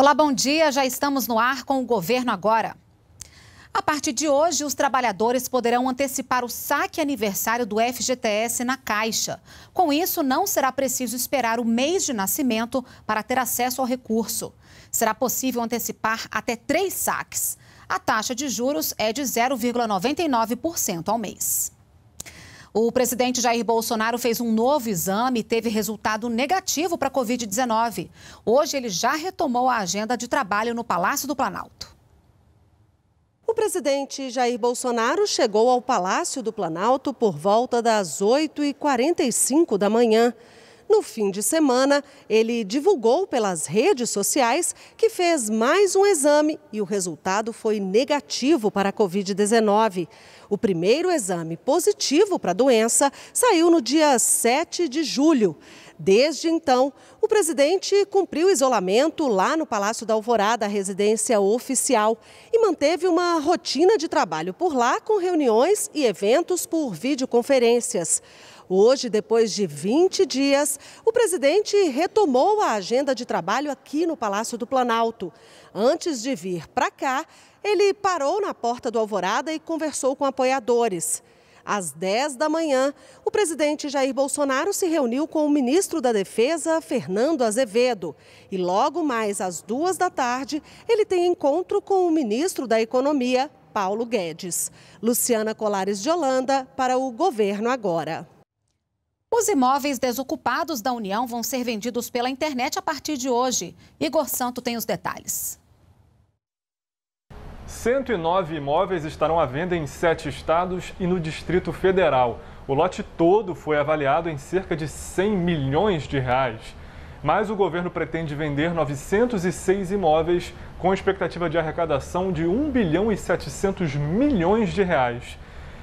Olá, bom dia. Já estamos no ar com o governo agora. A partir de hoje, os trabalhadores poderão antecipar o saque aniversário do FGTS na Caixa. Com isso, não será preciso esperar o mês de nascimento para ter acesso ao recurso. Será possível antecipar até três saques. A taxa de juros é de 0,99% ao mês. O presidente Jair Bolsonaro fez um novo exame e teve resultado negativo para a Covid-19. Hoje ele já retomou a agenda de trabalho no Palácio do Planalto. O presidente Jair Bolsonaro chegou ao Palácio do Planalto por volta das 8h45 da manhã. No fim de semana, ele divulgou pelas redes sociais que fez mais um exame e o resultado foi negativo para a Covid-19. O primeiro exame positivo para a doença saiu no dia 7 de julho. Desde então, o presidente cumpriu isolamento lá no Palácio da Alvorada, a residência oficial, e manteve uma rotina de trabalho por lá com reuniões e eventos por videoconferências. Hoje, depois de 20 dias, o presidente retomou a agenda de trabalho aqui no Palácio do Planalto. Antes de vir para cá, ele parou na porta do Alvorada e conversou com apoiadores. Às 10 da manhã, o presidente Jair Bolsonaro se reuniu com o ministro da Defesa, Fernando Azevedo. E logo mais às duas da tarde, ele tem encontro com o ministro da Economia, Paulo Guedes. Luciana Colares de Holanda, para o Governo Agora. Os imóveis desocupados da União vão ser vendidos pela internet a partir de hoje. Igor Santo tem os detalhes. 109 imóveis estarão à venda em sete estados e no Distrito Federal. O lote todo foi avaliado em cerca de 100 milhões de reais. Mas o governo pretende vender 906 imóveis com expectativa de arrecadação de 1 bilhão e 700 milhões de reais.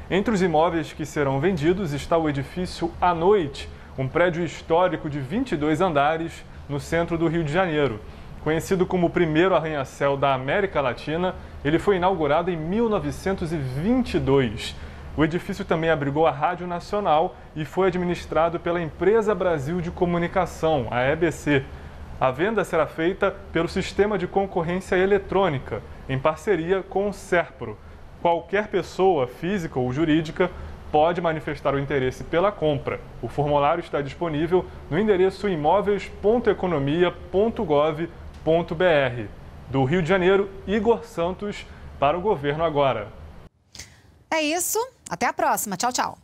Entre os imóveis que serão vendidos está o edifício À Noite, um prédio histórico de 22 andares no centro do Rio de Janeiro. Conhecido como o primeiro arranha-céu da América Latina, ele foi inaugurado em 1922. O edifício também abrigou a Rádio Nacional e foi administrado pela Empresa Brasil de Comunicação, a EBC. A venda será feita pelo Sistema de Concorrência Eletrônica, em parceria com o SERPRO qualquer pessoa física ou jurídica pode manifestar o interesse pela compra. O formulário está disponível no endereço imóveis.economia.gov.br. Do Rio de Janeiro, Igor Santos, para o Governo Agora. É isso. Até a próxima. Tchau, tchau.